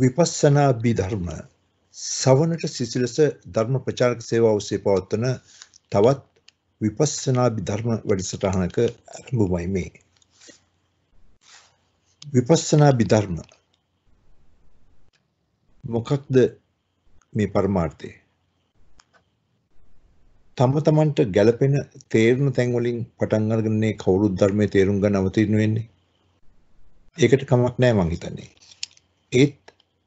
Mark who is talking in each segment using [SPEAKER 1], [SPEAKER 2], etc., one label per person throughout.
[SPEAKER 1] විපස්සනා බිධර්ම සවනට සිසිලස ධර්ම ප්‍රචාරක සේවාව ඔස්සේ පවත්වන තවත් විපස්සනා බිධර්ම වැඩසටහනක ආරම්භමයි මේ. විපස්සනා බිධර්ම මොකක්ද මේ පරමාර්ථය? තම තමන්ට ගැළපෙන තේරෙන තැන් වලින් පටන් අරගන්නේ කවුරුත් ධර්මයේ තේරුම් ගන්න අවතීන වෙන්නේ. ඒකට කමක් නැහැ මං හිතන්නේ. ඒත්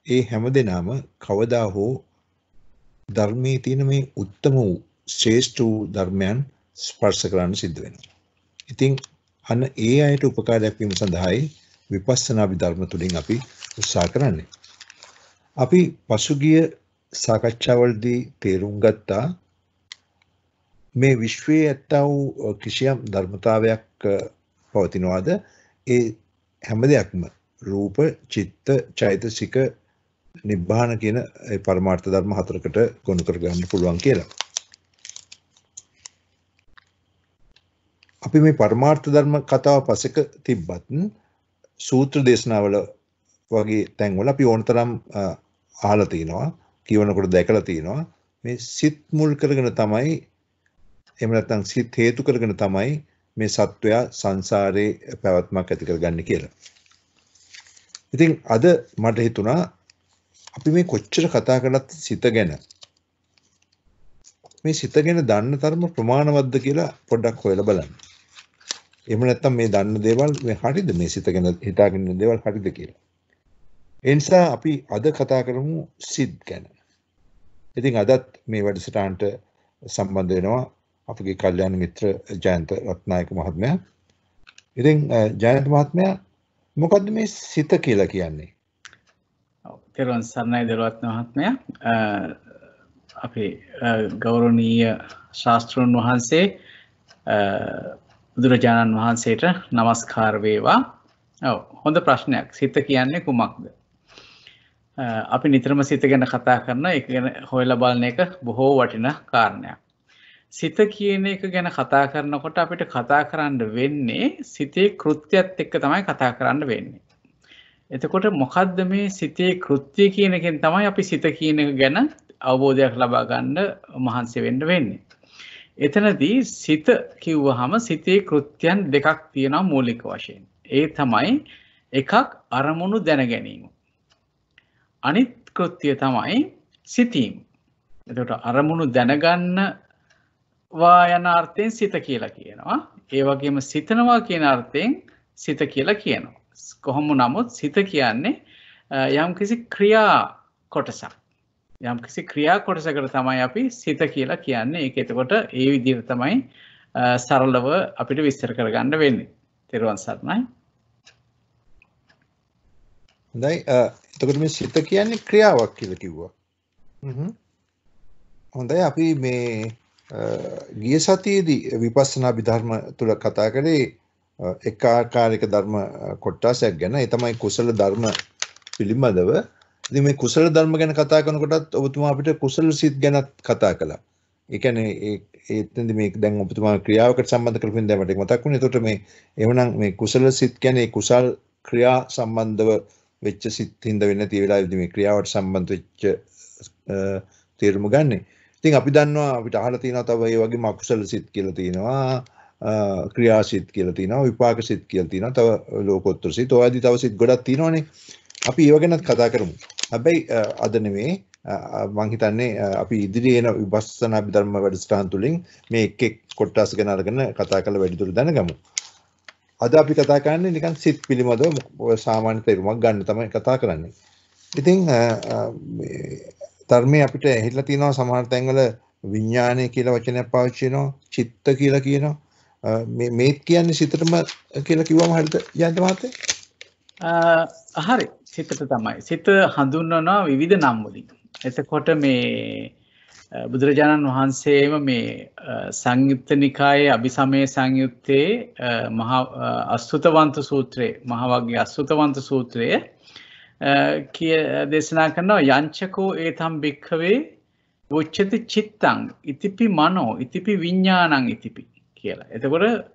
[SPEAKER 1] ඒ හැමදෙනාම කවදා හෝ ධර්මයේ තියෙන මේ උත්තම වූ ශ්‍රේෂ්ඨ වූ ධර්මයන් ස්පර්ශ කරන්න සිද්ධ වෙනවා. ඉතින් අන්න ඒ අයට උපකාර දක්වීම සඳහායි විපස්සනා විධර්ම තුලින් අපි උත්සාහ කරන්නේ. අපි පසුගිය සාකච්ඡාවලදී තේරුම් ගත්තා මේ විශ්වයේ ඇත්තා වූ කිසියම් ධර්මතාවයක් පවතිනවාද ඒ හැම දෙයක්ම රූප චිත්ත චෛතසික නිබ්බාන කියන ඒ පරමාර්ථ ධර්ම හතරකට ගොනු කරගන්න පුළුවන් කියලා. අපි මේ පරමාර්ථ ධර්ම කතාව පසෙක තිබ්බත් සූත්‍ර දේශනාවල වගේ තැන්වල අපි ඕනතරම් අහලා තිනවා, කියවනකොට දැකලා තිනවා. මේ සිත් මුල් කරගෙන තමයි එහෙම නැත්නම් සිත් හේතු කරගෙන තමයි මේ සත්වයා සංසාරේ පැවැත්මක් ඇති කරගන්නේ කියලා. ඉතින් අද මට හිතුණා අපි මේ කොච්චර කතා කරලත් සිත ගැන මේ සිත ගැන දන්න තරම ප්‍රමාණවත්ද කියලා පොඩ්ඩක් හොයලා බලන්න. එහෙම නැත්නම් මේ දන්න දේවල් මේ හරිද මේ සිත ගැන හිතාගෙන ඉන්න දේවල් හරිද කියලා. ඒ නිසා අපි අද කතා කරමු සිත් ගැන. ඉතින් අදත් මේ වැඩසටහනට සම්බන්ධ වෙනවා අපගේ කල්යාණ මිත්‍ර ජයන්ත රත්නායක මහත්මයා. ඉතින් ජයන්ත මහත්මයා මොකද්ද මේ සිත කියලා කියන්නේ?
[SPEAKER 2] තෙරුවන් සරණයි දරුවත් මහත්මය අපි ගෞරවනීය ශාස්තෘන් වහන්සේ බුදුරජාණන් වහන්සේට නමස්කාර වේවා. ඔව් හොඳ ප්‍රශ්නයක්. සිත කියන්නේ කුමක්ද? අපි නිතරම සිත ගැන කතා කරන ඒක ගැන හොයලා බලන එක බොහෝ වටිනා කාරණයක්. සිත කියන එක ගැන කතා කරනකොට අපිට කතා කරන්න වෙන්නේ සිතේ කෘත්‍යයත් එක්ක තමයි කතා කරන්න වෙන්නේ. එතකොට මොකක්ද මේ සිතේ කෘත්තිය කියනකෙන් තමයි අපි සිත කියන ගැන අවබෝධයක් ලබා ගන්න මහන්සි වෙන්න වෙන්නේ. එතනදී සිත කිව්වහම සිතේ කෘත්‍යයන් දෙකක් තියෙනවා මූලික වශයෙන්. ඒ තමයි එකක් අරමුණු දැන ගැනීම. අනිත් කෘත්‍යය තමයි සිතීම. එතකොට අරමුණු දැනගන්නවා යන අර්ථයෙන් සිත කියලා කියනවා. ඒ වගේම සිතනවා කියන අර්ථයෙන් සිත කියලා කියනවා. කොහොම නමුත් සිත කියන්නේ යම් කිසි ක්‍රියා කොටසක් යම් කිසි ක්‍රියා කොටසකට තමයි අපි සිත කියලා කියන්නේ ඒක එතකොට ඒ විදිහට තමයි සරලව අපිට විස්තර කරගන්න වෙන්නේ තෙරුවන් සරණයි
[SPEAKER 1] හොඳයි එතකොට මේ සිත කියන්නේ ක්‍රියාවක් කියලා කිව්වා හොඳයි අපි මේ ගිය සතියේදී විපස්සනා විධර්ම තුළ කතා කරේ එක ආකාරයක ධර්ම කොටසක් ගැන ඒ තමයි කුසල ධර්ම පිළිබඳව. ඉතින් මේ කුසල ධර්ම ගැන කතා කරනකොටත් ඔබතුමා අපිට කුසල සිත් ගැනත් කතා කළා. ඒ කියන්නේ ඒත්ෙන්දි මේ දැන් ඔබතුමා ක්‍රියාවකට සම්බන්ධ කරපු ඉඳන් මට මතක් වුණේ. ඒතකොට මේ එහෙනම් මේ කුසල සිත් කියන්නේ කුසල් ක්‍රියා සම්බන්ධව වෙච්ච සිත් හින්දා වෙන්නේ නැති වෙලාවෙදි මේ ක්‍රියාවට සම්බන්ධ වෙච්ච තේරුම ගන්නෙ. ඉතින් අපි දන්නවා අපිට අහලා තියෙනවා තව ඒ වගේම අකුසල සිත් කියලා තියෙනවා. ක්‍රියාසිත් කියලා තියෙනවා විපාකසිත් කියලා තියෙනවා තව ලෝකෝත්තර සිත් ඔයදි තව සිත් ගොඩක් තියෙනවනේ අපි ඒව ගැනත් කතා කරමු හැබැයි අද නෙමෙයි මං හිතන්නේ අපි ඉදිරියේ එන විපස්සනා අභිධර්ම වැඩසටහන් තුලින් මේ එක් එක් කොටස් ගැන අරගෙන කතා කරලා වැඩිදුර දැනගමු අද අපි කතා කරන්නේ නිකන් සිත් පිළිබඳව සාමාන්‍ය තේරුමක් ගන්න තමයි කතා කරන්නේ ඉතින් ධර්මයේ අපිට ඇහිලා තියෙනවා සමහර තැන්වල විඥානය කියලා වචනයක් පාවිච්චි කරනවා චිත්ත කියලා කියනවා මේත් කියන්නේ සිතටම කියලා කිව්වම හරිද ජයන්ත
[SPEAKER 2] මහත්තයා? හරි සිතට තමයි. සිත හඳුන්වනවා විවිධ නම් වලින්. එතකොට මේ බුදුරජාණන් වහන්සේම මේ සංයුත්ත නිකායේ අභිසමය සංයුත්තේ මහා අස්තුතවන්ත සූත්‍රයේ මහවග්ගයේ අස්තුතවන්ත සූත්‍රයේ කිය දේශනා කරනවා යංචකෝ ඒතම් භික්ඛවේ උච්චති චිත්තං ඉතිපි මනෝ ඉතිපි විඥානං ඉතිපි කියලා. එතකොට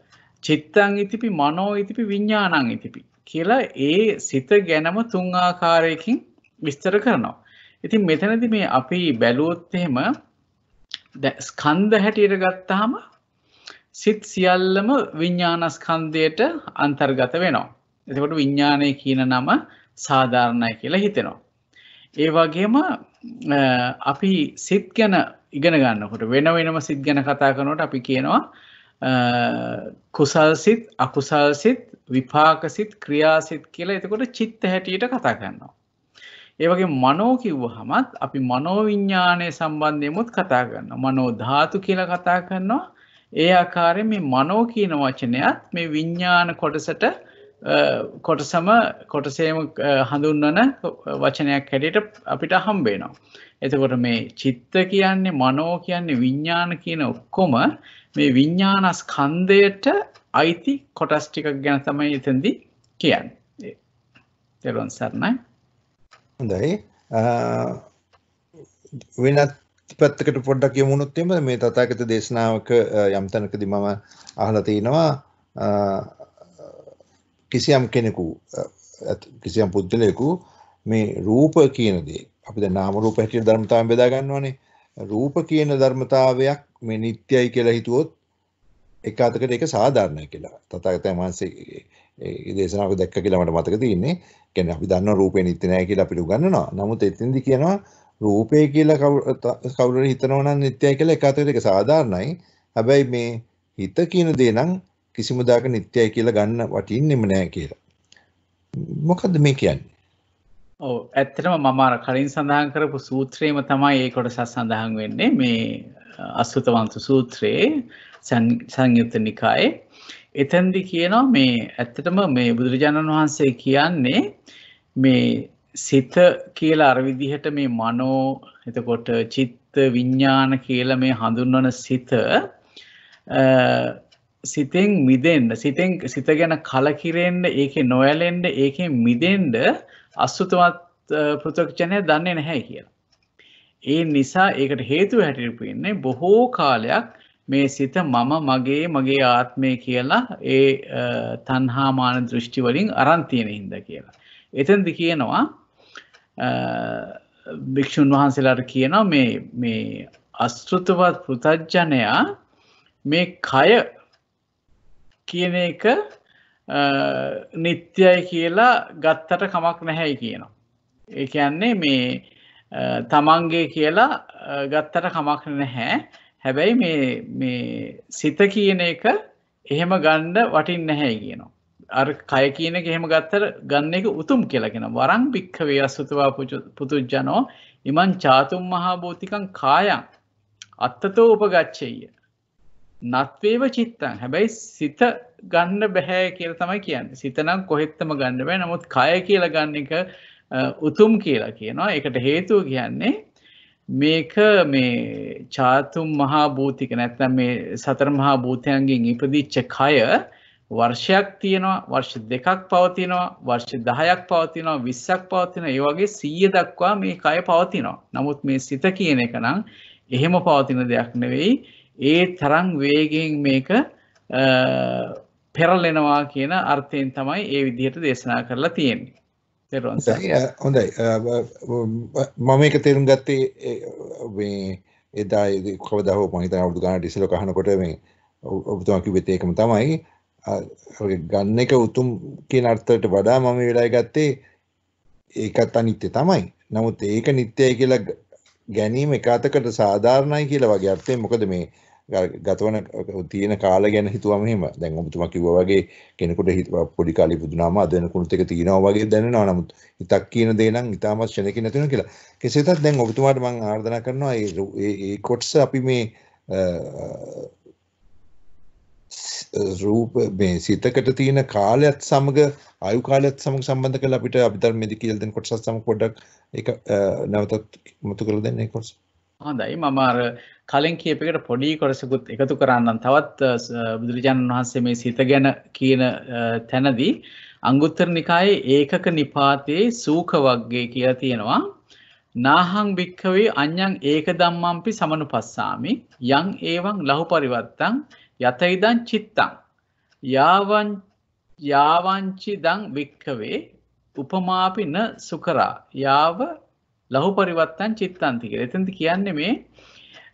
[SPEAKER 2] චිත්තං ඉතිපි මනෝ ඉතිපි විඤ්ඥානං ඉතිපි කියලා ඒ සිත ගැනම තුංආකාරයකින් විස්තර කරනවා. ඉතින් මෙතනද මේ අපි බැලුවොත් එහෙම ස්කන්ධ හැටියට ගත්තාම සිත් සියල්ලම විඤ්ඥානස්කන්දයට අන්තර්ගත වෙනවා. එතකොට විඤ්ඥානය කියන නම සාධාරණය කියලා හිතෙනවා. ඒ වගේම අපි සිත් ගැන ඉගෙන ගන්නකොට වෙන වෙනම සිත් ගැන කතා කනොට අපි කියනවා කුසල්සිත් අකුසල්සිත් විපාකසිත් ක්‍රියාසිත් කියලා එතකොට චිත්ත හැටියට කතා කරනවා. ඒවගේ මනෝ කිව්ව හමත් අපි මනෝවිඤ්ඥානය සම්බන්ධයමුත් කතා කරන්න මනෝ ධාතු කියලා කතා කරනවා ඒ ආකාරය මේ මනෝ කියන වචනයත් මේ විඤ්ඥාන කොටසට කොටසම කොටසේම හඳුන්වන වචනයක් හැඩට අපිට හම්බේනවා. එතකොට මේ චිත්ත කියන්නේ මනෝ කියන්නේ විඤ්ඥාන කියන ඔක්කොම මේ විඤ්ඥානස්කන්දයට අයිති කොටස් ටිකක් ගැන තමයි එතන්දි කියන්න තෙරුවන් සරණයි හොඳයි
[SPEAKER 1] වෙනත් පැත්තකට පොඩ්ඩක් යමුණුත්තෙම මේ තතාගත දේශනාවක යම්තනකදි මම අහලතිනවා කිසියම් කෙනෙකු කිසියම් පුද්ගලයකු මේ රූප කියනදේ අපි නාම රූප හැටිය ධර්මතාව බෙදාගන්නවානේ රූප කියන ධර්මතාවයක් මේ නිට්ටයයි කියලා හිතුවොත් එක අතකට ඒක සාධාරණයි කියලා. තථාගතයන් වහන්සේ ඒ දේශනාවක දැක්ක කියලා මට මතක තියෙන්නේ. කියන්නේ අපි දන්නවා රූපේ නිට්ටය නැහැ කියලා අපිට උගන්වනවා. නමුත් එතෙන්දී කියනවා රූපේ කියලා කවුරුරි හිතනවා නම් නිට්ටයයි කියලා එක අතකට ඒක සාධාරණයි. හැබැයි මේ හිත කියන දේ නම් කිසිම දායක නිට්ටයයි කියලා ගන්න වටින්නෙම නැහැ කියලා. මොකද්ද මේ කියන්නේ?
[SPEAKER 2] ඔව ඇත්තටම මම කලින් සඳහන් කරපු සූත්‍රයේම තමයි ඒ කොටස සඳහන් වෙන්නේ මේ අස්ෘතවන්තු සූත්‍රයේ සංයුත්ත නිකායේ එතැන්දි කියනවා මේ ඇත්තටම මේ බුදුරජාණන් වහන්සේ කියන්නේ මේ සිත කියලා අර විදිහට මේ මනෝ එතකොට චිත්ත විඥාන කියලා මේ හඳුන්වන සිත සිතෙන් මිදෙන්න සිතෙන් සිත ගැන කලකිරෙන්න ඒකේ නොයැලෙන්න ඒකෙන් මිදෙන්න අස්සුතවත් පෘථගජනය දන්නේ නැහැ කියලා. ඒ නිසා ඒකට හේතු හැටිරපුන්නේ බොහෝ කාලයක් මේ සිත මම මගේ මගේ ආත්මය කියලා ඒ තන්හාමාන දෘෂ්ටිවලින් අරන්තියෙන හින්ද කියලා. එතන්දි කියනවා භික්‍ෂූන් වහන්සේලාට කියනවා මේ අස්ෘතවත් පෘතජ්ජනයා මේ කය කියන එක නිත්‍යයි කියලා ගත්තට කමක් නැහැයි කියනවා. ඒ කියන්නේ මේ තමන්ගේ කියලා ගත්තට කමක් නැහැ හැබැයි මේ සිත කියන එක එහෙම ගණ්ඩ වටින් නැහැයි කියනවා. අර කය කියන එක එහෙම ගත්තර ගන්න එක උතුම් කියලාගෙන වරං භික්කවේ අස්සතුවා පුතුජ්ජනෝ ඉමන් චාතුම් මහා භෝතිකං කායන් අත්තතෝ උපගච්චෙය. නත්වේව චිත්තං හැබැයි සිත ගන්න බැහැ කියලා තමයි කියන්නේ. සිත නම් කොහෙත්තම ගන්න බෑ. නමුත් කය කියලා ගන්න එක උතුම් කියලා කියනවා. ඒකට හේතුව කියන්නේ මේක මේ චාතුම් මහා භූතික නැත්නම් මේ සතර මහා භූතයන්ගෙන් ඉපදිච්ච කය වර්ෂයක් තියෙනවා වර්ෂ දෙකක් පවතිනවා වර්ෂ 10ක් පවතිනවා 20ක් පවතිනවා ඒ වගේ 100 දක්වා මේ කය පවතිනවා. නමුත් මේ සිත කියන එක නම් එහෙම පවතින දෙයක් නෙවෙයි. ඒ තරම් වේගයෙන් මේක පෙරලෙනවා කියන අර්ථයෙන් තමයි ඒ විදිහට දේශනා කරලා තියෙන්නේ. තේරුම්
[SPEAKER 1] හොඳයි. මම ඒක තේරුම් ගත්තේ මේ එදා කවදා හෝ මම හිතන අවුරුදු ගානකට ඉස්සෙල්ලා කහනකොට මේ ඔබතුමා කිව්වෙත් ඒකම තමයි. ගන්න එක උතුම් කියන අර්ථයට වඩා මම මේ වෙලාවේ ගත්තේ ඒකත් අනිත්‍ය තමයි. නමුත් ඒක නිත්‍යයි කියලා ගැනීම එකතකට සාධාරණයි කියලා වගේ අර්ථයෙන් මොකද මේ ගතවන තියෙන කාලය ගැන හිතුවම එහෙම දැන් ඔබතුමා කිව්වා වගේ කෙනෙකුට පොඩි කාලේ ඉපදුනාම අද වෙන කුණුත් එක තියෙනවා වගේ දැනෙනවා නමුත් හිතක් කියන දේ නම් ඊටමත් ශනකින් නැති වෙනවා කියලා. කෙසේ වෙතත් දැන් ඔබතුමාට මම ආර්දනා කරනවා මේ මේ කොටස අපි මේ රූප මේ සිතකට තියෙන කාලයත් සමග ආයු කාලයත් සමග සම්බන්ධ කරලා අපිට අභිධර්මයේදී කියලා දෙන කොටසත් සමග පොඩ්ඩක් ඒක නැවතත් මතු කරලා දෙන්න ඒ කොටස.
[SPEAKER 2] හොඳයි මම අර කලින් කියපකට පොඩි කොරසකුත් එකතු කරන්න තවත් බුදුරජාණන් වහන්සේ මේ සිත ගැන කියන තැනදී අංගුත්තර නිකායේ ඒකක නිපාතයේ සූක වගේ කියලා තියෙනවා නාහං භික්කවේ අන්‍යං ඒක දම්මම්පි සමනු පස්සාමි යං ඒවං ලහු පරිවත්තං යතයිදං චිත්තං යාවන් යාවංචි දං වික්කවේ උපමාපි න සුකරා යාව ලහු පරිවත්තන් චිත්තන්තික එතන්ති කියන්නේ මේ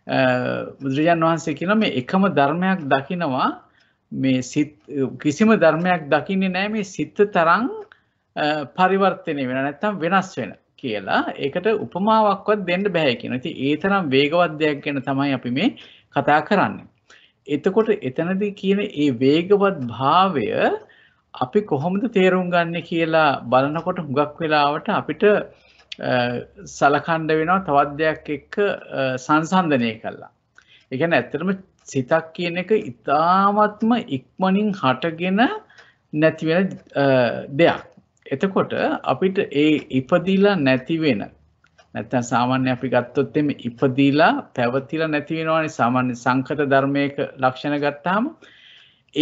[SPEAKER 2] බුදුරජාන් වහන්සේ කියන මේ එකම ධර්මයක් දකිනවා මේ කිසිම ධර්මයක් දකින්නේ නෑ මේ සිත්ත තරං පරිවර්තනය වෙන නැත්තම් වෙනස් වෙන කියලා ඒකට උපමාවක්වත් දෙන්න බැහැ කියන ති ඒ තරම් වේගවත් දෙයක් ගැන තමයි අපි මේ කතා කරන්න. එතකොට එතනදී කියන ඒ වේගවත් භාවය අපි කොහොමද තේරුම් ගන්න කියලා බලනකොට හුඟක් වෙලාවට අපිට සලකණ්ඩ වෙනවා තවත් දෙයක් එක්ක සංසන්ධනය කළා. එකන ඇත්තරම සිතක් කියන එක ඉතාමත්ම ඉක්මනින් හටගෙන නැතිවෙන දෙයක්. එතකොට අපිට ඒ ඉපදිලා නැතිවෙන නැත්තන් සාමාන්‍ය අපි ගත්තොත් එම ඉපදීලා පැවතිලා නැතිවෙනවානි සාමාන්‍ය සංකත ධර්මයක ලක්ෂණ ගත්තාම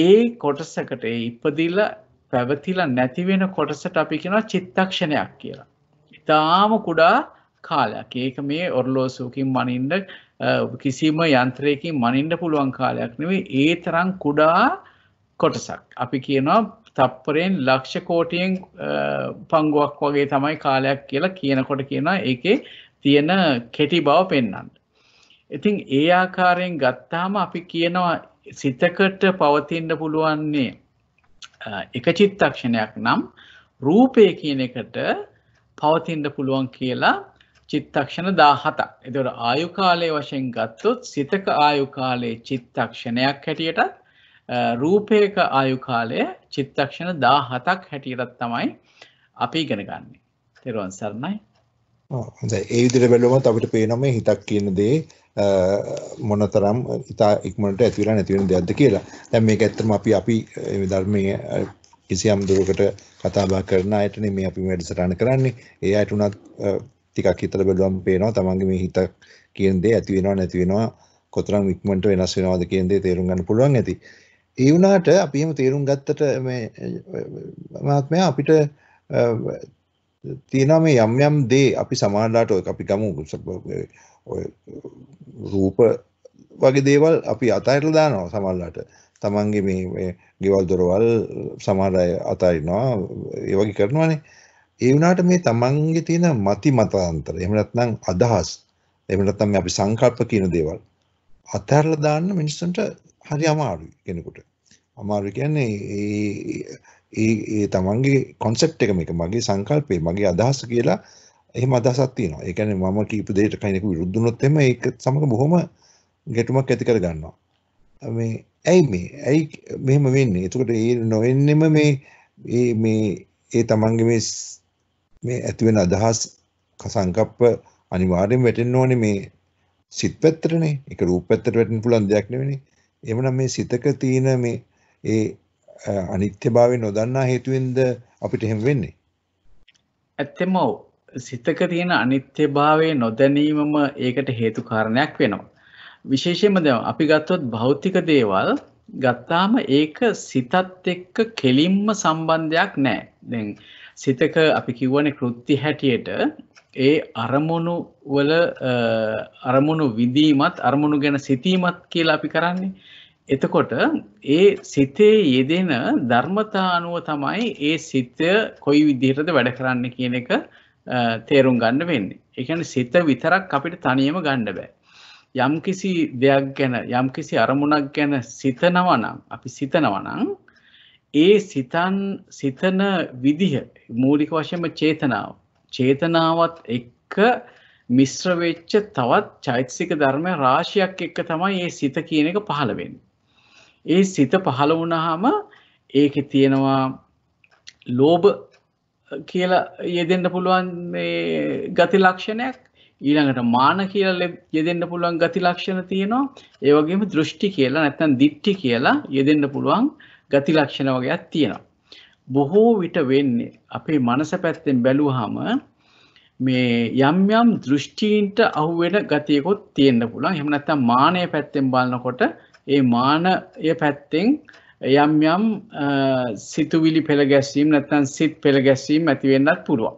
[SPEAKER 2] ඒ කොටසකට ඒ ඉපදිලා පැවතිලා නැතිවෙන කොටසට අපි කෙනවා චිත්තක්ෂණයක් කියලා. ඉතාම කුඩා කාලයක් ඒක මේ ඔරලෝසූකින් මනින්ඩ කිසිම යන්ත්‍රයකින් මනින්ඩ පුළුවන් කාලයක් නෙවේ ඒ තරම් කුඩා කොටසක් අපි කියනවා තප්පරයෙන් ලක්ෂ කෝටියෙන් පංගුවක් වගේ තමයි කාලයක් කියලා කියනකොට කියනවා ඒකේ තියෙන කෙටි බව පෙන්නන්න. ඉතින් ඒ ආකාරයෙන් ගත්තාම අපි කියනවා සිතකට පවතින්න පුළුවන්නේ එක චිත්තක්ෂණයක් නම් රූපය කියන එකට පවතින්න පුළුවන් කියලා චිත්තක්ෂණ 17ක්. එතකොට ආයු කාලයේ වශයෙන් ගත්තොත් සිතක ආයු කාලයේ චිත්තක්ෂණයක් හැටියට රූපයක ආයු කාලය චිත්තක්ෂණ 17ක් හැටියට තමයි අපි ඉගෙන ගන්න. තෙරුවන් සරණයි.
[SPEAKER 1] ඒ විදිහට බැලුවම අපිට පේනවා මේ හිතක් කියන දේ මොනතරම් ඉතා ඉක්මනට ඇති වෙලා නැති වෙන දෙයක්ද කියලා. දැන් මේක ඇත්තටම අපි අපි ධර්මයේ කිසියම් දුරකට කතා බහ කරන අයටනේ මේ අපි වැඩසටහන කරන්නේ. ඒ අයට උනත් ටිකක් හිතලා බලුවම පේනවා තමන්ගේ මේ හිත කියන දේ ඇති වෙනව නැති වෙනව කොතරම් ඉක්මනට වෙනස් වෙනවද කියන දේ තේරුම් ගන්න පුළුවන් ඇති. ඒ වුණාට අපි එහෙම තේරුම් ගත්තට මේ මහත්මයා අපිට තියෙනවා මේ යම් යම් දේ අපි සමාජලාට ඔය අපි ගමු ඔය රූප වගේ දේවල් අපි අතහැරලා දානවා සමාජලාට. තමන්ගේ මේ ගෙවල් දොරවල් සමහර අය අතාරිනවා ඒ වගේ කරනවානේ ඒ වුණාට මේ තමන්ගේ තියෙන මති මතාන්තර එහෙම නැත්නම් අදහස් එහෙම නැත්නම් අපි සංකල්ප කියන දේවල් අතහැරලා දාන්න මිනිස්සුන්ට හරි අමාරුයි කෙනෙකුට අමාරු කියන්නේ ඒ ඒ තමන්ගේ concept එක මේක මගේ සංකල්පේ මගේ අදහස කියලා එහෙම අදහසක් තියෙනවා. ඒ කියන්නේ මම කීප දෙයකට කෙනෙකු විරුද්ධ වුණොත් එහෙම ඒක සමග බොහොම ගැටුමක් ඇති කර ගන්නවා. මේ ඇයි මේ ඇයි මෙහෙම වෙන්නේ? එතකොට ඒ නොවෙන්නෙම මේ මේ මේ ඒ තමන්ගේ මේ මේ ඇති වෙන අදහස් සංකප්ප අනිවාර්යෙන් වැටෙන්න ඕනේ මේ සිත් පැත්තටනේ. ඒක රූප පැත්තට වැටෙන්න පුළුවන් දෙයක් නෙවෙයිනේ. එhmenan මේ සිතක තියෙන මේ ඒ අනිත්‍යභාවය නොදන්නා හේතුවෙන්ද අපිට එහෙම වෙන්නේ.
[SPEAKER 2] ඇත්තෙම සිතක තියෙන අනිත්‍යභාවය නොදැනීමම ඒකට හේතු කාරණයක් වෙනවා. විශේෂයෙන්ම දැන් අපි ගත්තොත් භෞතික දේවල් ගත්තාම ඒක සිතත් එක්ක කෙලින්ම සම්බන්ධයක් නැහැ. දැන් සිතක අපි කියවනේ කෘත්‍ය හැටියට ඒ අරමුණු වල අරමුණු විදීමත් අරමුණු ගැන සිතීමත් කියලා අපි කරන්නේ. එතකොට ඒ සිතේ යෙදෙන ධර්මතා අනුව තමයි ඒ සිත කොයි විදිහටද වැඩ කරන්න කියන එක තේරුම් ගන්න වෙන්නේ. ඒ කියන්නේ සිත විතරක් අපිට තනියම ගන්න බෑ. යම්කිසි දෙයක් ගැන යම්කිසි අරමුණක් ගැන සිතනවනම් අපි සිතනවනම් ඒ සිතන් සිතන විදිහ මූලික වශයෙන්ම චේතනාව චේතනාවත් එක්ක මිශ්‍ර වෙච්ච තවත් චෛතසික ධර්ම රාශියක් එක්ක තමයි මේ සිත කියන එක පහළ වෙන්නේ. ඒ සිත පහළ වුණාම ඒකේ තියෙනවා ලෝභ කියලා යෙදෙන්න පුළුවන් මේ ගති ලක්ෂණයක් ඊළඟට මාන කියලා යෙදෙන්න පුළුවන් ගති ලක්ෂණ තියෙනවා. ඒ වගේම දෘෂ්ටි කියලා නැත්නම් දිට්ටි කියලා යෙදෙන්න පුළුවන් ගති ලක්ෂණ වගේක් තියෙනවා. බොහෝ විට වෙන්නේ අපේ මනස පැත්තෙන් බැලුවාම මේ යම් යම් දෘෂ්ටීන්ට අහු වෙන ගතියකුත් තියෙන්න පුළුවන්. එහෙම නැත්නම් මානය පැත්තෙන් බලනකොට ඒ මානය පැත්තෙන් යම් යම් සිතුවිලි පෙළ ගැස්වීම නැත්නම් සිත් පෙළ ගැස්වීම ඇති වෙන්නත් පුළුවන්.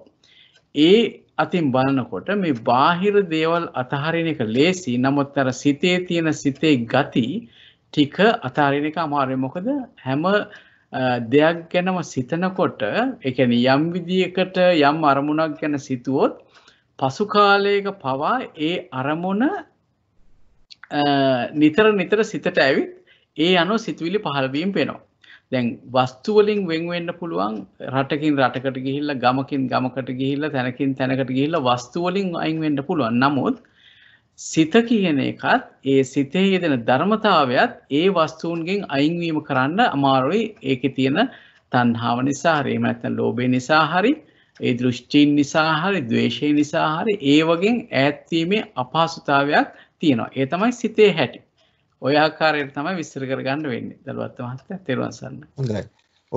[SPEAKER 2] ඒ අතින් බලනකොට මේ බාහිර දේවල් අතහරින එක ලේසි නමුත් අර සිතේ තියෙන සිතේ ගති ටික අතහරින එක අමාරුයි මොකද හැම දෙයක් ගැනම සිතනකොට ඒ කියන්නේ යම් විදියකට යම් අරමුණක් ගැන සිතුවොත් පසු කාලයක පවා ඒ අරමුණ නිතර නිතර සිතට ඇවිත් ඒ අනුව සිතුවිලි පහළ වීම වෙනවා දැන් වස්තු වලින් වෙන් වෙන්න පුළුවන් රටකින් රටකට ගිහිල්ලා ගමකින් ගමකට ගිහිල්ලා තැනකින් තැනකට ගිහිල්ලා වස්තු වලින් අයින් වෙන්න පුළුවන්. නමුත් සිත කියන එකත් ඒ සිතේ යෙදෙන ධර්මතාවයත් ඒ වස්තුන්ගෙන් අයින් වීම කරන්න අමාරුයි. ඒකේ තියෙන තණ්හාව නිසා හරි එහෙම නැත්නම් ලෝභය නිසා හරි ඒ දෘෂ්ටීන් නිසා හරි ද්වේෂය නිසා හරි ඒ වගේ ඈත් වීමේ අපහසුතාවයක් තියෙනවා. ඒ තමයි සිතේ හැටි. ඔය ආකාරයට තමයි විස්තර කරගන්න වෙන්නේ. දලුවත් මහත්තයා තේරුවන් සරණයි.
[SPEAKER 1] හොඳයි.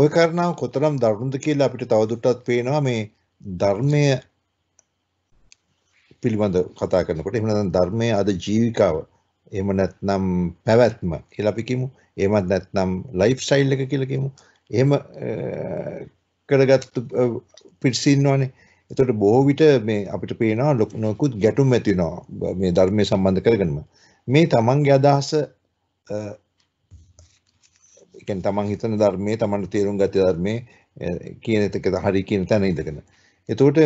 [SPEAKER 1] ওই කාරණාව කොතරම් දරුණුද කියලා අපිට තවදුරටත් පේනවා මේ ධර්මය පිළිබඳ කතා කරනකොට එහෙම නැත්නම් ධර්මයේ අද ජීවිකාව එහෙම නැත්නම් පැවැත්ම කියලා අපි කියමු. එහෙමත් නැත්නම් ලයිෆ් ස්ටයිල් එක කියලා කියමු. එහෙම කරගත්තු පිරිස ඉන්නවනේ. එතකොට බොහෝ විට මේ අපිට පේනවා නොකුත් ගැටුම් ඇති වෙනවා මේ ධර්මයේ සම්බන්ධ කරගෙනම. මේ තමන්ගේ අදහස එකෙන් තමන් හිතන ධර්මයේ තමන්ට තේරුම් ගත ධර්මයේ කියන එක හරි කියන තැන ඉඳගෙන. එතකොට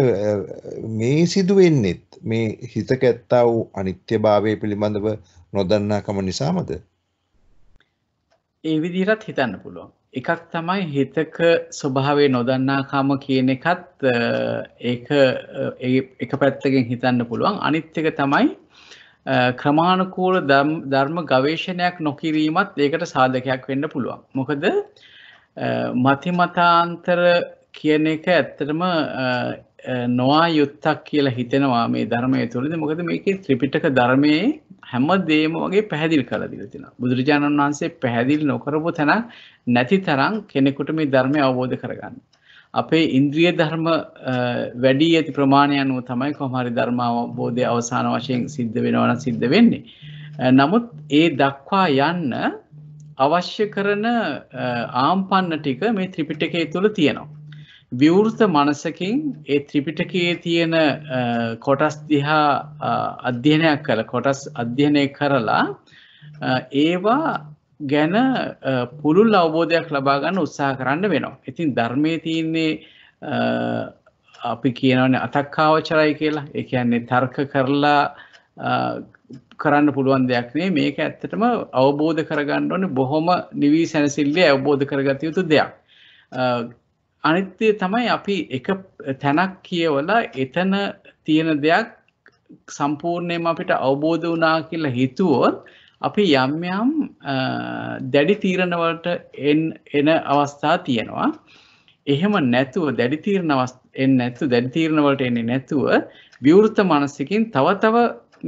[SPEAKER 1] මේ සිදු වෙන්නේත් මේ හිතක ඇත්තා වූ අනිත්‍යභාවය පිළිබඳව නොදන්නාකම නිසාමද?
[SPEAKER 2] ඒ විදිහට හිතන්න පුළුවන්. එකක් තමයි හිතක ස්වභාවය නොදන්නාකම කියන එකත් ඒක එක පැත්තකින් හිතන්න පුළුවන්. අනිත් එක තමයි ක්‍රමාණුකූල ධර්ම ගවේශණයක් නොකිරීමත් ඒකට සාධකයක් වෙන්න පුළුවන්. මොකද මතිමතාන්තර කියන එක ඇත්තටම නොවා යුත්තක් කියලා හිතෙනවා මේ ධර්මය තුළද මොකද මේක ත්‍රිපිටක ධර්මයේ හැම දේම වගේ පැහැදිල් කළ දිලතින. බුදුරජාණන් වහන්සේ පැහැදිල් නොකරපු තැන නැති තරම් කෙනෙකුට මේ ධර්මය අවබෝධ කරගන්න. අපේ ඉන්ද්‍රිය ධර්ම වැඩි ඇති ප්‍රමාණය අනුව තමයි කොහමරි ධර්මාවබෝධය අවසාන වශයෙන් සිද්ධ වෙනවන සිද්ධ වෙන්නේ. නමුත් ඒ දක්වා යන්න අවශ්‍ය කරන ආම්පන්න ටික මේ ත්‍රිපිටකය තුළ තියෙනවා. විවෘත මනසකින් ඒ ත්‍රිපිටකයේ තියෙන කොටස් දිහා අධ්‍යයනයක් කළ කොටස් අධ්‍යයනය කරලා ඒවා ගැන පුළුල් අවබෝධයක් ලබාගන්න උත්සාහ කරන්න වෙනවා. ඉතින් ධර්මය තියන්නේ අපි කියනවන අතක්කාවචරයි කියලා එකන්නේ තර්ක කරලා කරන්න පුළුවන් දෙයක් නේ මේක ඇත්තටම අවබෝධ කරගන්න ඕන බොහොම නිවී සැනසිල්ලේ අවබෝධ කරගත යුතු දෙයක්. අනිත්‍ය තමයි අපි එක තැනක් කියවලා එතන තියෙන දෙයක් සම්පූර්ණයම අපිට අවබෝධ වනා කියලා හිතුවොත් අපි යම් යම් දැඩි තීරණවලට එන අවස්ථා තියෙනවා. එහෙම නැතුව දැඩි තීරණ එන්නේ නැතුව දැඩි තීරණවලට එන්නේ නැතුව විවෘත මනසකින් තව තව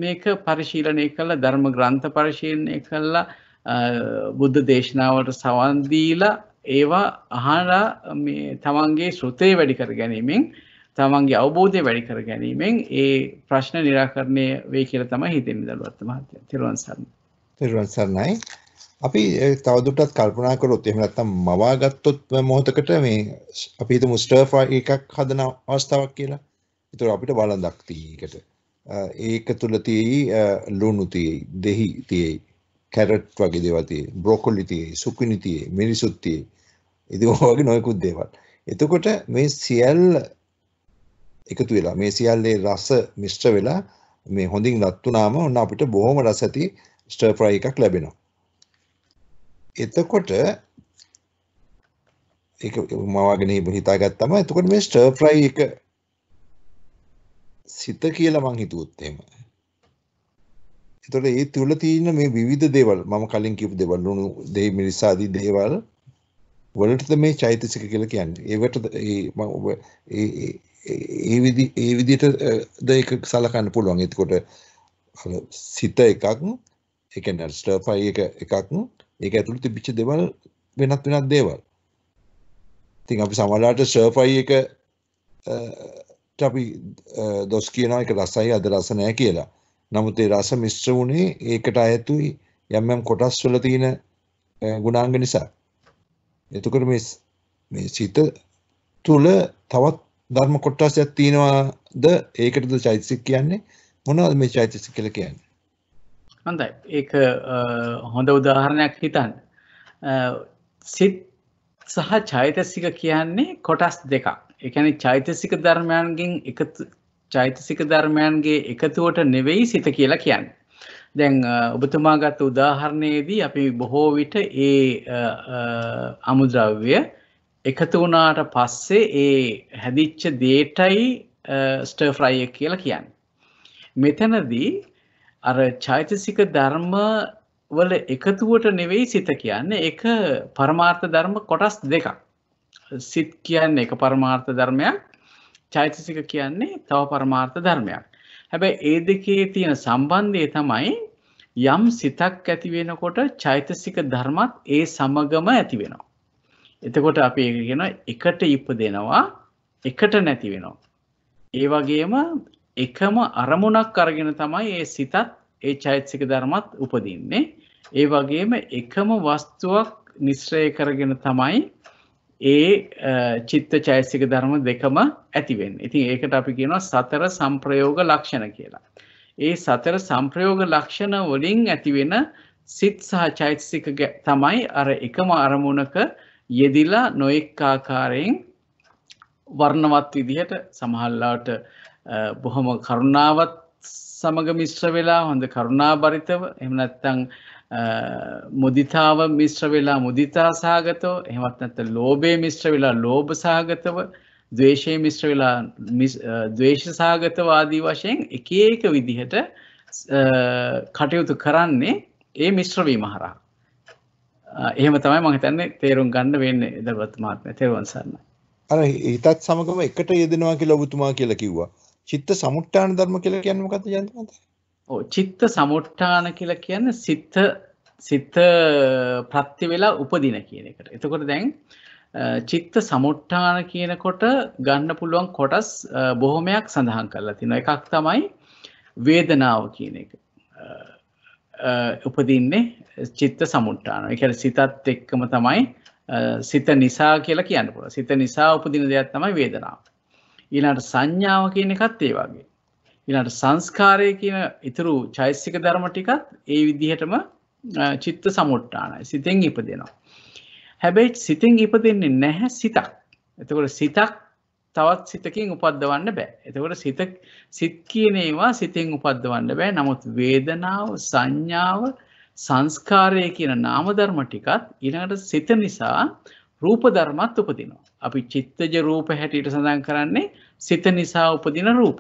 [SPEAKER 2] මේක පරිශීලනය කළා ධර්ම ග්‍රන්ථ පරිශීලනය කළා බුද්ධ දේශනාවලට සවන් දීලා ඒවා අහලා මේ තමන්ගේ ශ්‍රුතේ වැඩි කර ගැනීමෙන් තමන්ගේ අවබෝධය වැඩි කර ගැනීමෙන් ඒ ප්‍රශ්න निराකරණය වේ කියලා තමයි හිතෙන්නේ දලුවත් මහත්තයා.
[SPEAKER 1] තිරුවන් සරණයි. තෙරුවන් සරණයි. අපි තවදුරටත් කල්පනා කරොත් එහෙම නැත්නම් මවා ගත්තොත් මොහොතකට මේ අපි හිතමු ස්ටර් ෆ්‍රයි එකක් හදන අවස්ථාවක් කියලා. ඒතර අපිට බලඳක් තියෙයකට. ඒක තුල තියෙයි ලුණු තියෙයි, දෙහි තියෙයි, කැරට් වගේ දේවල් තියෙයි, බ්‍රොකොලි තියෙයි, සුකුනි තියෙයි, මිරිසුත් තියෙයි. ඉතින් ඔය වගේ නොයෙකුත් දේවල්. එතකොට මේ සියල්ල එකතු වෙලා මේ සියල්ලේ රස මිශ්‍ර වෙලා මේ හොඳින් ලත් වුණාම ඔන්න අපිට බොහොම රස ඇති ස්ටර් ෆ්‍රයි එකක් ලැබෙනවා. එතකොට ඒක මවාගෙන හිතාගත්තම එතකොට මේ ස්ටර් ෆ්‍රයි එක සිත කියලා මං හිතුවොත් එහෙම. එතකොට ඒ තුල තියෙන මේ විවිධ දේවල් මම කලින් කියපු දේවල් උණු දෙහි මිරිස් ආදී දේවල් වලටද මේ චෛතසික කියලා කියන්නේ. ඒවට ඒ මම ඔබ ඒ ඒ විදි ඒ විදිහටද ඒක සලකන්න පුළුවන්. එතකොට සිත එකක් ඒ කියන්නේ ස්ටර් ෆ්‍රයි එක එකක් ඒක ඇතුළේ තිබිච්ච දේවල් වෙනත් වෙනත් දේවල්. ඉතින් අපි සමහරවිට ස්ටර් ෆ්‍රයි එක අපි දොස් කියනවා ඒක රසයි අද රස නැහැ කියලා. නමුත් ඒ රස මිශ්‍ර වුණේ ඒකට අයතුයි යම් යම් කොටස් වල තියෙන ගුණාංග නිසා. එතකොට මේ මේ සිත තුල තවත් ධර්ම කොටසක් තියෙනවාද ඒකටද චෛතසික කියන්නේ මොනවද මේ චෛතසික කියලා කියන්නේ
[SPEAKER 2] හොඳයි ඒක හොඳ උදාහරණයක් හිතන්න සිත් සහ චෛතසික කියන්නේ කොටස් දෙකක් එකන චෛතසික ධර්මයන්ගෙන් එක චෛතසික ධර්මයන්ගේ එකතුවට නෙවෙයි සිත කියලා කියන්න දැන් ඔබතුමා ගත්ත උදාහරණයේදී අපි බොහෝ විට ඒ අමුද්‍රව්‍ය එකතු වුණාට පස්සේ ඒ හැදිච්ච දේටයි ස්ටර්ෆ්‍රයිය කියලා කියන්න මෙතනදී අර චෛතසික ධර්ම වල එකතුවට නෙවෙයි සිත කියන්නේ එක පරමාර්ථ ධර්ම කොටස් දෙකක්. සිත් කියන්නේ එක පරමාර්ථ ධර්මයක්. චෛතසික කියන්නේ තව පරමාර්ථ ධර්මයක්. හැබැයි ඒ දෙකේ තියෙන සම්බන්ධය තමයි යම් සිතක් ඇති වෙනකොට චෛතසික ධර්මත් ඒ සමගම ඇති වෙනවා. එතකොට අපි ඒක කියනවා එකට ඉපදෙනවා එකට නැති වෙනවා. ඒ වගේම එකම අරමුණක් අරගෙන තමයි ඒ සිතත් ඒ චෛතසික ධර්මත් උපදින්නේ. ඒ වගේම එකම වස්තුවක් නිස්සරය කරගෙන තමයි ඒ චිත්ත චෛතසික ධර්ම දෙකම ඇති වෙන්නේ. ඉතින් ඒකට අපි කියනවා සතර සංප්‍රයෝග ලක්ෂණ කියලා. ඒ සතර සංප්‍රයෝග ලක්ෂණ වලින් ඇතිවෙන සිත් සහ චෛතසික තමයි අර එකම අරමුණක යෙදිලා නොඑක් ආකාරයෙන් වර්ණවත් විදිහට සමහල්ලාට බොහොම කරුණාවත් සමග මිශ්‍ර වෙලා හොඳ කරුණා බරිතව එහෙම නැත්නම් මුදිතාව මිශ්‍ර වෙලා මුදිතා සාගතව එහෙමත් නැත්නම් ලෝභයේ මිශ්‍ර වෙලා ලෝභ සාගතව ද්වේෂයේ මිශ්‍ර වෙලා ද්වේෂ සාගතව ආදී වශයෙන් එක එක විදිහට කටයුතු කරන්නේ ඒ මිශ්‍ර වීම හරහා. එහෙම තමයි මම හිතන්නේ තේරුම් ගන්න වෙන්නේ දරුවත් මහත්මයා තේරුවන් සරණයි.
[SPEAKER 1] අර හිතත් සමගම එකට යෙදෙනවා
[SPEAKER 2] කියලා ඔබතුමා කියලා කිව්වා. චිත්ත සමුට්ඨාන ධර්ම කියලා කියන්නේ මොකද්ද යන්තමද? ඔව් චිත්ත සමුට්ඨාන කියලා කියන්නේ සිත සිත ප්‍රත්‍ය වෙලා උපදින කියන එකට. එතකොට දැන් චිත්ත සමුට්ඨාන කියනකොට ගන්න පුළුවන් කොටස් බොහොමයක් සඳහන් කරලා තියෙනවා. එකක් තමයි වේදනාව කියන එක. උපදින්නේ චිත්ත සමුට්ඨාන. ඒ කියන්නේ සිතත් එක්කම තමයි සිත නිසා කියලා කියන්න පුළුවන්. සිත නිසා උපදින දෙයක් තමයි වේදනාව. ඊළඟට සංඥාව කියන එකත් ඒ වගේ. ඊළඟට සංස්කාරය කියන ඊතුරු චෛසික ධර්ම ටිකත් ඒ විදිහටම චිත්ත සමුට්ටානයි. සිතෙන් ඉපදෙනවා. හැබැයි සිතෙන් ඉපදෙන්නේ නැහැ සිතක්. එතකොට සිතක් තවත් සිතකින් උපද්දවන්න බෑ. එතකොට සිත සිත් කියන ඒවා සිතෙන් උපද්දවන්න බෑ. නමුත් වේදනාව, සංඥාව, සංස්කාරය කියන නාම ධර්ම ටිකත් ඊළඟට සිත නිසා රූප ධර්මත් උපදිනවා. අපි චිත්තජ රූප හැටියට සඳහන් කරන්නේ සිත නිසා උපදින රූප.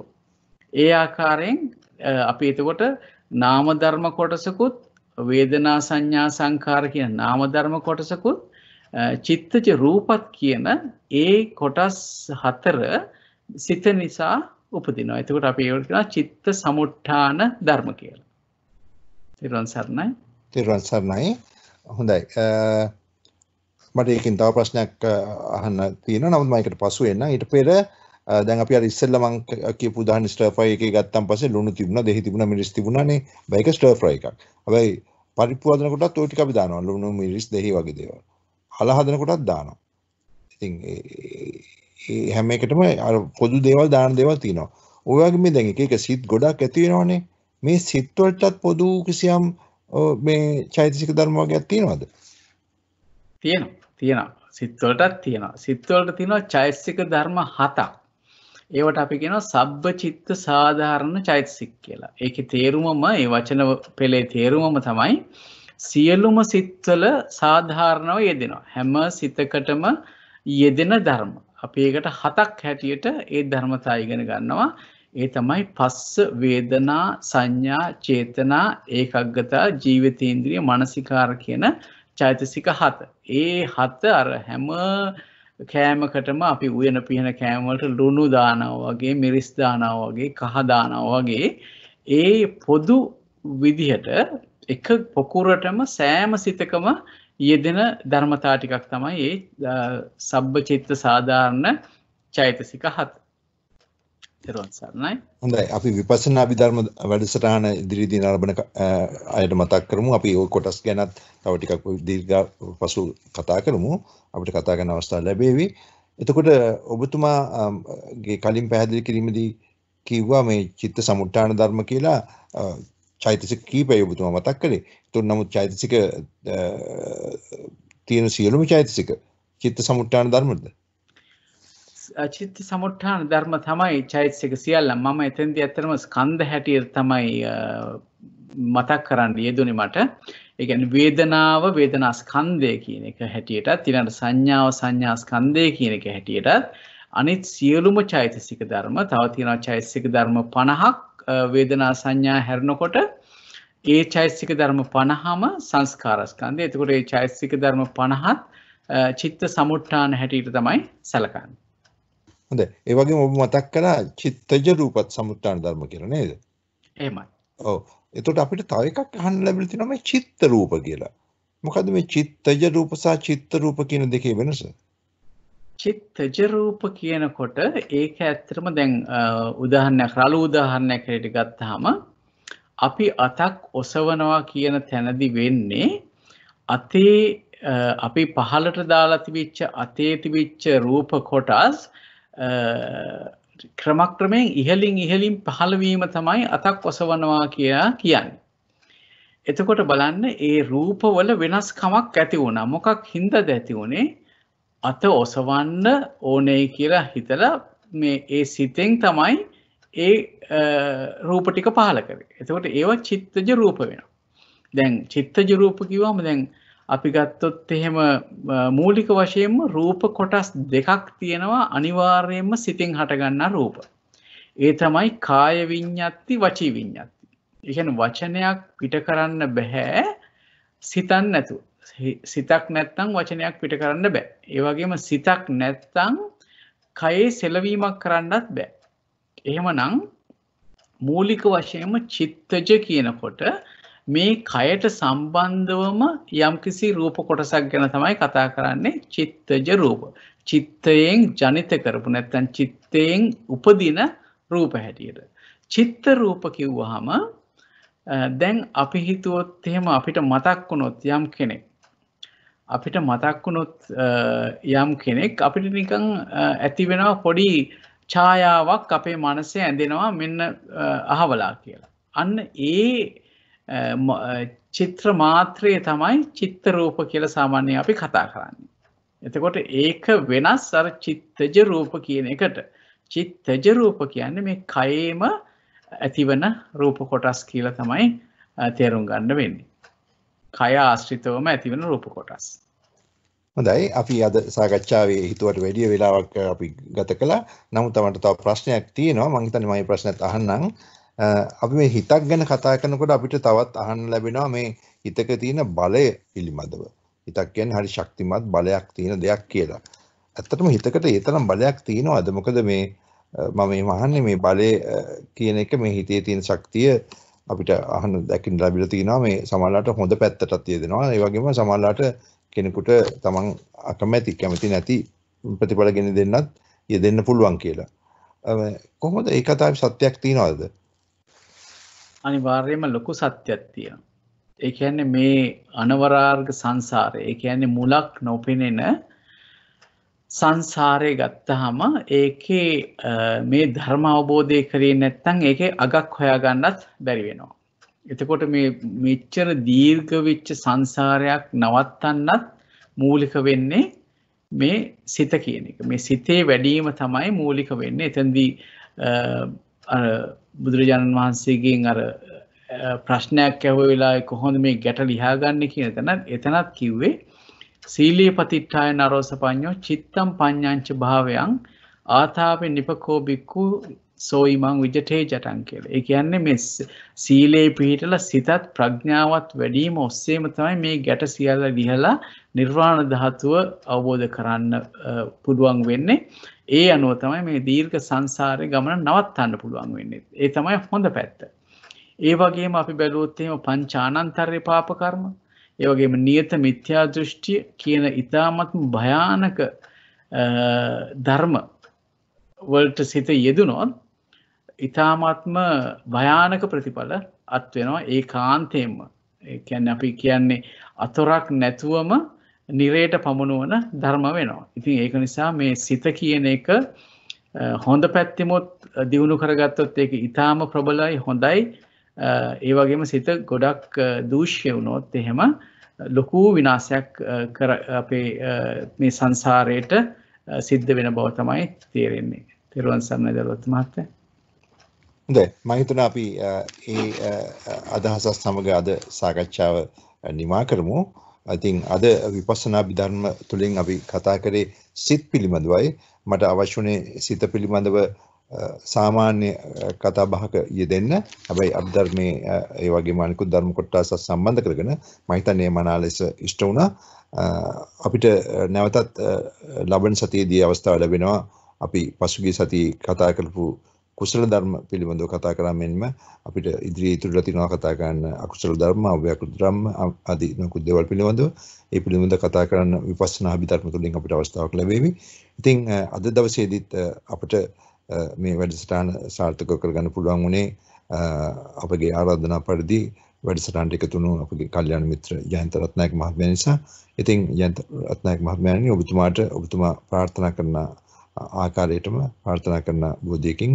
[SPEAKER 2] ඒ ආකාරයෙන් අපි එතකොට නාම ධර්ම කොටසකුත් වේදනා සංඥා සංකාර කියන නාම ධර්ම කොටසකුත් චිත්තජ රූපත් කියන ඒ කොටස් හතර සිත නිසා උපදිනවා. එතකොට අපි ඒවට කියනවා චිත්ත සමුට්ඨාන ධර්ම කියලා. තිරුවන් සරණයි.
[SPEAKER 1] තිරුවන් සරණයි. හොඳයි. මට ඒකින් තව ප්‍රශ්නයක් අහන්න තියෙන නමුත් මම ඒකට පසු එන්න ඊට පෙර දැන් අපි අර ඉස්සෙල්ලා මම කියපු උදාහරණ ස්ටර් ෆ්‍රයි එකේ ගත්තාන් පස්සේ ලුණු තිබුණා දෙහි තිබුණා මිරිස් තිබුණානේ මේක ස්ටර් ෆ්‍රයි එකක් හැබැයි පරිප්පු හදන කොටත් ওই ටික අපි දානවා ලුණු මිරිස් දෙහි වගේ දේවල් හල හදන කොටත් දානවා ඉතින් ඒ හැම එකටම අර පොදු දේවල් දාන දේවල් තියෙනවා ඔය වගේ මේ දැන් එක එක සිත් ගොඩක් ඇති වෙනවනේ මේ සිත් වලටත් පොදු කිසියම් මේ චෛතසික ධර්ම වර්ගයක් තියෙනවද?
[SPEAKER 2] තියෙනවා. තියෙනවා සිත්වලටත් තියෙනවා සිත්වලට තියෙනවා චෛතසික ධර්ම හතක් ඒවට අපි කියනවා සබ්බ චිත්ත සාධාරණ චෛතසික කියලා ඒකේ තේරුමම ඒ වචන පෙළේ තේරුමම තමයි සියලුම සිත්වල සාධාරණව යෙදෙනවා හැම සිතකටම යෙදෙන ධර්ම අපි ඒකට හතක් හැටියට ඒ ධර්මතා ඉගෙන ගන්නවා ඒ තමයි පස්ස වේදනා සංඥා චේතනා ඒකග්ගතා ජීවිතේන්ද්‍රිය මානසිකාර කියන චෛතසික හත. ඒ හත අර හැම කෑමකටම අපි උයන පිහන කෑමවලට ලුණු දානව වගේ මිරිස් දානව වගේ කහ දානව වගේ ඒ පොදු විදිහට එක පොකුරටම සෑම සිතකම යෙදෙන ධර්මතා ටිකක් තමයි ඒ සබ්බ චිත්ත සාධාරණ චෛතසික හත. තෙරුවන් සරණයි.
[SPEAKER 1] හොඳයි අපි විපස්සනා අභිධර්ම වැඩසටහන ඉදිරියේදී නරඹන අයට මතක් කරමු. අපි ওই කොටස් ගැනත් තව ටිකක් දීර්ඝ පසු කතා කරමු. අපිට කතා කරන්න අවස්ථාව ලැබෙවි. එතකොට ඔබතුමාගේ කලින් පැහැදිලි කිරීමේදී කිව්වා මේ චිත්ත සමුට්ඨාන ධර්ම කියලා චෛතසික කීපය ඔබතුමා මතක් කළේ. ඒතුන් නමුත් චෛතසික තියෙන සියලුම චෛතසික චිත්ත සමුට්ඨාන ධර්මද?
[SPEAKER 2] චිත්ත සමුට්ඨාන ධර්ම තමයි චෛත්‍යක සියල්ල මම එතෙන්දී ඇත්තටම ස්කන්ධ හැටියට තමයි මතක් කරන්න යෙදුනේ මට. ඒ කියන්නේ වේදනාව වේදනා ස්කන්ධය කියන එක හැටියටත් ඊළඟට සංඥාව සංඥා ස්කන්ධය කියන එක හැටියටත් අනිත් සියලුම චෛතසික ධර්ම තව තියෙනවා චෛතසික ධර්ම 50ක් වේදනා සංඥා හැරෙනකොට ඒ චෛතසික ධර්ම 50ම සංස්කාර ස්කන්ධය. එතකොට ඒ චෛතසික ධර්ම 50ත් චිත්ත සමුට්ඨාන හැටියට තමයි සැලකන්නේ.
[SPEAKER 1] හොඳයි. ඒ වගේම ඔබ මතක් කරා චිත්තජ රූපත් සමුත්ථාන ධර්ම කියලා නේද? එහෙමයි. ඔව්. එතකොට අපිට තව එකක් අහන්න ලැබිලා තියෙනවා මේ චිත්ත රූප කියලා. මොකද මේ චිත්තජ රූප සහ චිත්ත රූප කියන දෙකේ වෙනස?
[SPEAKER 2] චිත්තජ රූප කියනකොට ඒක ඇත්තටම දැන් උදාහරණයක් රළු උදාහරණයක් හැටියට ගත්තාම අපි අතක් ඔසවනවා කියන තැනදි වෙන්නේ අතේ අපි පහලට දාලා තිබිච්ච අතේ තිබිච්ච රූප කොටස් ක්‍රමක්‍රමයෙන් ඉහලින් ඉහලින් පහළවීම තමයි අතක් ඔසවනවා කියා කියන්න. එතකොට බලන්න ඒ රූපවල වෙනස්කමක් ඇති වුණ මොකක් හින්දද ඇති වුණේ අත ඔසවන්න ඕනේ කියලා හිතල මේ ඒ සිතෙන් තමයි ඒ රූපටික පාලකර එතකොට ඒව චිත්තජ රූප වෙන. දැන් චිත්තජ රූප කිවම දැන් අපි ගත්තොත් එහෙම මූලික වශයෙන්ම රූප කොටස් දෙකක් තියෙනවා අනිවාර්යයෙන්ම සිතින් හටගන්න රූප. ඒ තමයි කාය විඤ්ඤාති වචී විඤ්ඤාති. ඒ වචනයක් පිට කරන්න බෑ සිතන් නැතුව. සිතක් නැත්තම් වචනයක් පිට කරන්න බෑ. ඒ වගේම සිතක් නැත්තම් කයේ සෙලවීමක් කරන්නත් බෑ. එහෙමනම් මූලික වශයෙන්ම චිත්තජ කියනකොට මේ කයට සම්බන්ධවම යම්කිසි රූප කොටසක් ගැන තමයි කතා කරන්නේ චිත්තජ රූප. චිත්තයෙන් ජනිත කරපු නැත්තන් චිත්තයෙන් උපදින රූප හැටියට. චිත්ත රූප කිව්වහම දැන් අපි හිතුවොත් එහෙම අපිට මතක් වුණොත් යම් කෙනෙක් අපිට මතක් වුණොත් යම් කෙනෙක් අපිට නිකං ඇති වෙනවා පොඩි ඡායාවක් අපේ මනසේ ඇඳෙනවා මෙන්න අහවලා කියලා. අන්න ඒ චිත්‍ර මාත්‍රය තමයි චිත්තරූප කියල සාමාන්‍ය අපි කතා කරන්නේ. එතකොට ඒක වෙනස් අර චිත්තජ රූප කියන එකට චිත්තජ රූප කියන්න මේ කයේම ඇතිවන රූප කොටස් කියල තමයි තේරුම් ගන්න වෙන්නේ. කය ආශ්‍රිතවම ඇතිවන රූප කොටස්.
[SPEAKER 1] හොඳයි අපි අද සාකච්ඡාවේ හිතුවට වැඩිය වෙලාවක් අපි ගත කළා. නමුත් තමන්ට තව ප්‍රශ්නයක් තියෙනවා. මම හිතන්නේ මම මේ ප්‍රශ්නත් අහන්නම්. අපි මේ හිතක් ගැන කතා කරනකොට අපිට තවත් අහන්න ලැබෙනවා මේ හිතක තියෙන බලය පිළිබඳව. හිතක් කියන්නේ හරි ශක්තිමත් බලයක් තියෙන දෙයක් කියලා. ඇත්තටම හිතකට ඒ තරම් බලයක් තියෙනවද? මොකද මේ මම මේ අහන්නේ මේ බලය කියන එක මේ හිතේ තියෙන ශක්තිය අපිට අහන්න දැකින්න ලැබිලා තියෙනවා මේ සමාජලාට හොඳ පැත්තටත් තියෙනවා. ඒ වගේම සමාජලාට කෙනෙකුට තමන් අකමැති කැමති නැති ප්‍රතිඵල ගෙන දෙන්නත් යෙදෙන්න පුළුවන් කියලා. කොහොමද ඒ කතාවේ සත්‍යයක් තියනවද?
[SPEAKER 2] අනිවාර්යයෙන්ම ලොකු සත්‍යයක් තියෙනවා. ඒ කියන්නේ මේ අනවරාර්ග සංසාරය, ඒ කියන්නේ මුලක් නොපෙනෙන සංසාරය ගත්තාම ඒකේ මේ ධර්ම අවබෝධය කරේ නැත්නම් ඒකේ අගක් හොයාගන්නත් බැරි වෙනවා. එතකොට මේ මෙච්චර දීර්ඝ වෙච්ච සංසාරයක් නවත්තන්නත් මූලික වෙන්නේ මේ සිත කියන එක. මේ සිතේ වැඩිම තමයි මූලික වෙන්නේ. එතෙන්දී බුදුරජාණන් වහන්සේගෙන් අර ප්‍රශ්නයක් ඇව වෙලා කොහොඳ මේ ගැට ලිහාගන්න කියන තැන එතනත් කිව්වේ සීලී පතිට්ඨාය නරෝස පඤ්ඤෝ චිත්තම් පඤ්ඤංච භාවයන් ආතාපේ නිපකෝබික්කු සෝයිමං විජඨේ ජටං කියලා. ඒ කියන්නේ මේ සීලේ පිහිටලා සිතත් ප්‍රඥාවත් වැඩිම ඔස්සේම තමයි මේ ගැට සියල්ල ලිහලා නිර්වාණ ධාතුව අවබෝධ කරන්න පුළුවන් වෙන්නේ. ඒ අනුව තමයි මේ දීර්ඝ සංසාරය ගමන නවත්තන්න පුළුවන් වෙන්නේ. ඒ තමයි හොඳ පැත්ත. ඒ වගේම අපි බැලුවොත් එහෙම පංචානන්තරේ පාප කර්ම, ඒ වගේම නියත මිත්‍යා දෘෂ්ටිය කියන ඊ타මත්ම භයානක ධර්ම වලට සිත යෙදුනොත් ඊ타මත්ම භයානක ප්‍රතිඵල අත් වෙනවා ඒකාන්තයෙන්ම. ඒ කියන්නේ අපි කියන්නේ අතොරක් නැතුවම නිරේට පමුණුවන ධර්ම වෙනවා. ඉතින් ඒක නිසා මේ සිත කියන එක හොඳ පැත්තිමුත් දියුණු කරගත්තොත් ඒක ඉතාම ප්‍රබලයි හොඳයි ඒ වගේම සිත ගොඩක් දූෂ්‍ය වුණොත් එහෙම ලොකූ විනාසයක් අපේ මේ සංසාරයට සිද්ධ වෙන බව තමයි තේරෙන්නේ. තෙරුවන් සරණයි දරුවත් මහත්තයා. හොඳයි මම හිතනවා අපි ඒ අදහසත් සමග
[SPEAKER 1] අද සාකච්ඡාව නිමා කරමු. ඉතින් අද විපස්සනා විධර්ම තුලින් අපි කතා කරේ සිත් පිළිබඳවයි. මට අවශ්‍ය වුණේ සිත පිළිබඳව සාමාන්‍ය කතා බහක යෙදෙන්න. හැබැයි අභිධර්මයේ ඒ වගේම අනිකුත් ධර්ම කොටස් සම්බන්ධ කරගෙන මම හිතන්නේ මනාලෙස ඉෂ්ට වුණා. අපිට නැවතත් ලබන සතියේදී අවස්ථාව ලැබෙනවා අපි පසුගිය සතියේ කතා කරපු කුසල ධර්ම පිළිබඳව කතා කරා මෙන්ම අපිට ඉදිරියේ ඉතුරුලා තියෙනවා කතා කරන්න අකුසල ධර්ම, අව්‍යාකෘත ධර්ම ආදී නොකුත් දේවල් පිළිබඳව ඒ පිළිබඳව කතා කරන්න විපස්සනා අභිධර්ම තුලින් අපිට අවස්ථාවක් ලැබෙවි. ඉතින් අද දවසේදීත් අපිට මේ වැඩසටහන සාර්ථක කරගන්න පුළුවන් වුණේ අපගේ ආරාධනා පරිදි වැඩසටහනට එකතු වුණු අපගේ කල්යාණ මිත්‍ර ජයන්ත රත්නායක මහත්මයා නිසා ඉතින් ජයන්ත රත්නායක මහත්මයාණනි ඔබතුමාට ඔබතුමා ප්‍රාර්ථනා කරන ආකාරයටම ප්‍රාර්ථනා කරන බෝධියකින්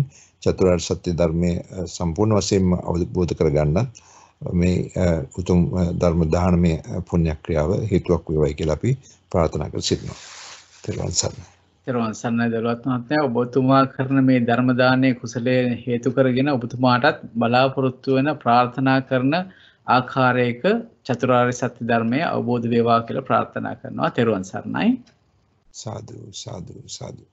[SPEAKER 1] චතුරාර්ය සත්‍ය ධර්මයේ සම්පූර්ණ වශයෙන්ම අවබෝධ කරගන්නත් මේ උතුම් ධර්ම දානමය පුණ්‍ය ක්‍රියාව හේතුවක් වේවායි කියලා අපි ප්‍රාර්ථනා කර සිටිනවා. තෙරුවන් සරණයි.
[SPEAKER 2] තෙරුවන් සරණයි දලුවත් මහත්මයා ඔබතුමා කරන මේ ධර්ම දානයේ කුසලයේ හේතු කරගෙන ඔබතුමාටත් බලාපොරොත්තු වෙන ප්‍රාර්ථනා කරන ආකාරයක චතුරාර්ය සත්‍ය ධර්මය අවබෝධ වේවා කියලා ප්‍රාර්ථනා කරනවා. තෙරුවන් සරණයි. සාදු සාදු සාදු